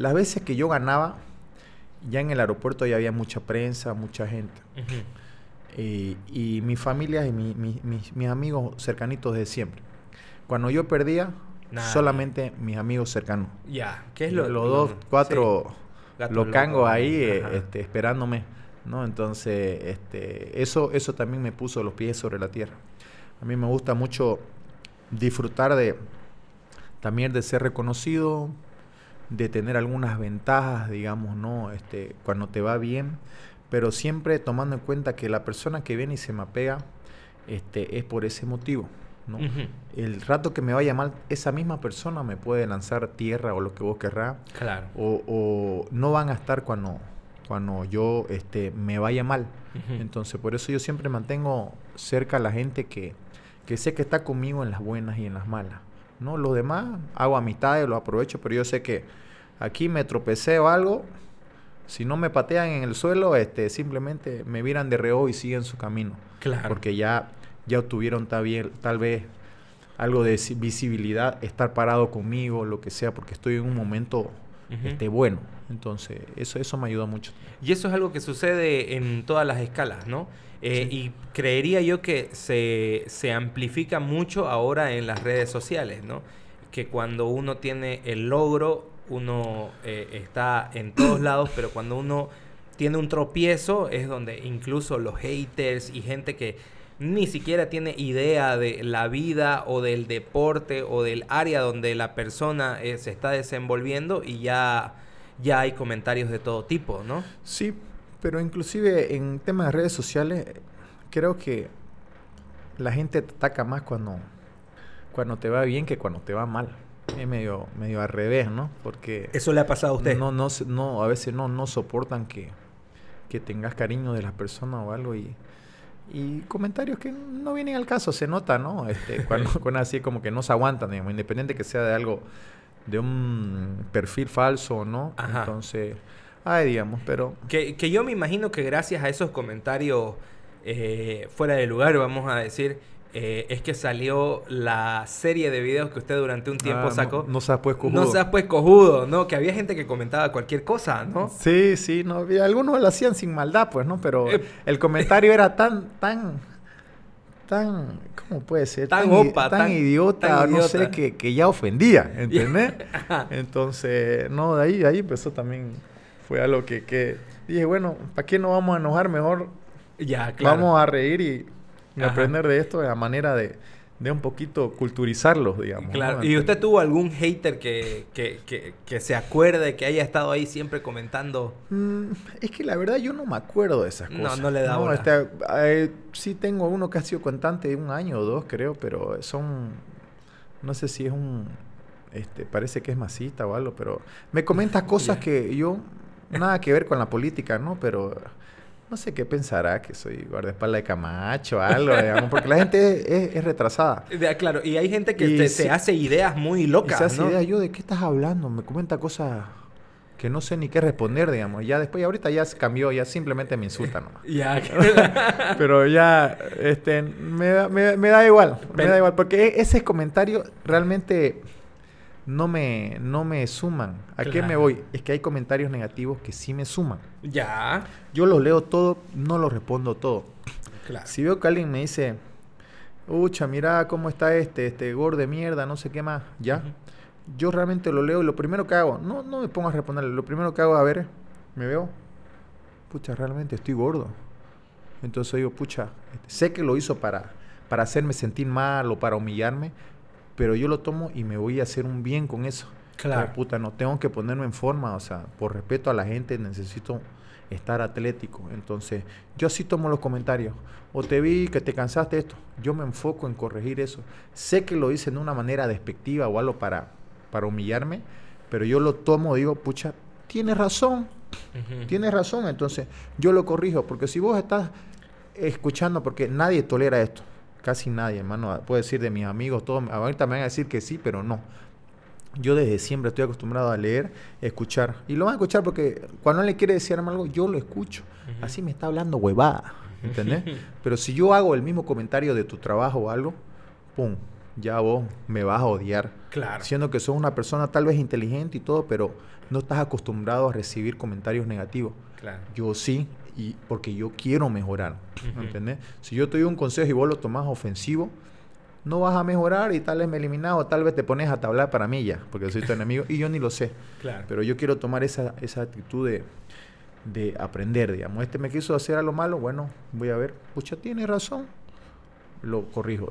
Las veces que yo ganaba, ya en el aeropuerto ya había mucha prensa, mucha gente. Eh, y mi familia y mis, mis, amigos cercanitos de siempre. Cuando yo perdía, solamente mis amigos cercanos. Ya, que es lo? Los dos, cuatro los locangos ahí eh, este, esperándome. ¿no? Entonces, este, eso, eso también me puso los pies sobre la tierra. A mí me gusta mucho disfrutar de también de ser reconocido, de tener algunas ventajas, digamos, ¿no? Este, cuando te va bien, pero siempre tomando en cuenta que la persona que viene y se pega, este, es por ese motivo. ¿no? El rato que me vaya mal, esa misma persona me puede lanzar tierra o lo que vos querrás. Claro. O, no van a estar cuando, cuando yo este, me vaya mal. Entonces, por eso yo siempre mantengo cerca a la gente que, que sé que está conmigo en las buenas y en las malas. ¿no? Lo demás hago a mitad y lo aprovecho, pero yo sé que aquí me tropecé o algo, si no me patean en el suelo, este, simplemente me miran de reojo y siguen su camino. Claro. Porque ya, ya obtuvieron tal vez algo de visibilidad, estar parado conmigo, lo que sea, porque estoy en un momento esté bueno. Entonces, eso, eso me ayuda mucho. Y eso es algo que sucede en todas las escalas, ¿no? Eh, y creería yo que se, amplifica mucho ahora en las redes sociales, ¿no? Que cuando uno tiene el logro, uno eh, está en todos lados, pero cuando uno tiene un tropiezo es donde incluso los haters y gente que ni siquiera tiene idea de la vida o del deporte o del área donde la persona eh, se está desenvolviendo y ya, ya hay comentarios de todo tipo, ¿no? Sí, pero inclusive en temas de redes sociales creo que la gente te ataca más cuando, cuando te va bien que cuando te va mal. Es medio, medio al revés, ¿no? Porque... Eso le ha pasado a usted. No, no, no a veces no, no soportan que, que tengas cariño de las personas o algo y y comentarios que no vienen al caso, se nota, ¿no? Este, cuando, así como que no se aguantan, digamos, independiente que sea de algo, de un perfil falso o no. Entonces, ay, digamos, pero... Que, que, yo me imagino que gracias a esos comentarios eh, fuera de lugar, vamos a decir, eh, es que salió la serie de videos que usted durante un tiempo ah, sacó. No, seas pues cojudo. No seas pues cojudo, ¿no? Que había gente que comentaba cualquier cosa, ¿no? Sí, sí, no, algunos lo hacían sin maldad, pues, ¿no? Pero eh, el comentario era tan, tan, tan, ¿cómo puede ser? Tan, tan, tan, idiota, no sé, que, que, ya ofendía, ¿entendés? Entonces, no, de ahí, de ahí empezó también, fue algo que, que dije, bueno, ¿para qué no vamos a enojar? Mejor ya, claro. vamos a reír y aprender de esto es la manera de, un poquito culturizarlos, digamos. Claro. ¿Y usted tuvo algún hater que, que, que, se acuerde, que haya estado ahí siempre comentando? Mm, es que la verdad yo no me acuerdo de esas cosas. No, no le da no, este, eh, Sí tengo uno que ha sido constante de un año o dos, creo, pero son... No sé si es un... Este, parece que es masista o algo, pero me comenta cosas que yo... Nada que ver con la política, ¿no? Pero no sé qué pensará, que soy guardaespaldas de Camacho, o algo, digamos, porque la gente es, retrasada. claro, y hay gente que se, hace ideas muy locas. se hace ideas, yo, ¿de qué estás hablando? Me comenta cosas que no sé ni qué responder, digamos. Ya después, ahorita ya se cambió, ya simplemente me insultan nomás. ya. Pero ya, este, me da, igual, me da igual, porque e, ese comentario realmente no me, no me suman. ¿A qué me voy? Es que hay comentarios negativos que sí me suman. Ya. Yo los leo todo, no los respondo todo. Claro. Si veo que alguien me dice, ucha, mira cómo está este, este gordo de mierda, no sé qué más, ya. Yo realmente lo leo y lo primero que hago, no, no me pongo a responderle, lo primero que hago es a ver, me veo, pucha, realmente estoy gordo. Entonces digo, pucha, este, sé que lo hizo para, para hacerme sentir mal o para humillarme, pero yo lo tomo y me voy a hacer un bien con eso. Claro. puta, no tengo que ponerme en forma, o sea, por respeto a la gente necesito estar atlético. Entonces, yo sí tomo los comentarios. O te vi que te cansaste esto. Yo me enfoco en corregir eso. Sé que lo hice de una manera despectiva o algo para, para humillarme, pero yo lo tomo, digo, pucha, tienes razón. Tienes razón. Entonces, yo lo corrijo, porque si vos estás escuchando, porque nadie tolera esto. Casi nadie, hermano. Puede decir de mis amigos, todos. Ahorita me van a decir que sí, pero no. Yo desde siempre estoy acostumbrado a leer, escuchar. Y lo van a escuchar porque cuando le quiere decir algo, yo lo escucho. Así me está hablando huevada. ¿Entendés? pero si yo hago el mismo comentario de tu trabajo o algo, ¡pum! ya vos me vas a odiar. Claro. Siendo que sos una persona tal vez inteligente y todo, pero no estás acostumbrado a recibir comentarios negativos. Claro. Yo sí, y porque yo quiero mejorar. Si yo te doy un consejo y vos lo tomás ofensivo, no vas a mejorar y tal vez me eliminas o tal vez te pones a tablar para mí ya, porque soy tu enemigo y yo ni lo sé. Pero yo quiero tomar esa, esa actitud de, de aprender, digamos. Este me quiso hacer a lo malo, bueno, voy a ver, pucha, tiene razón, lo corrijo.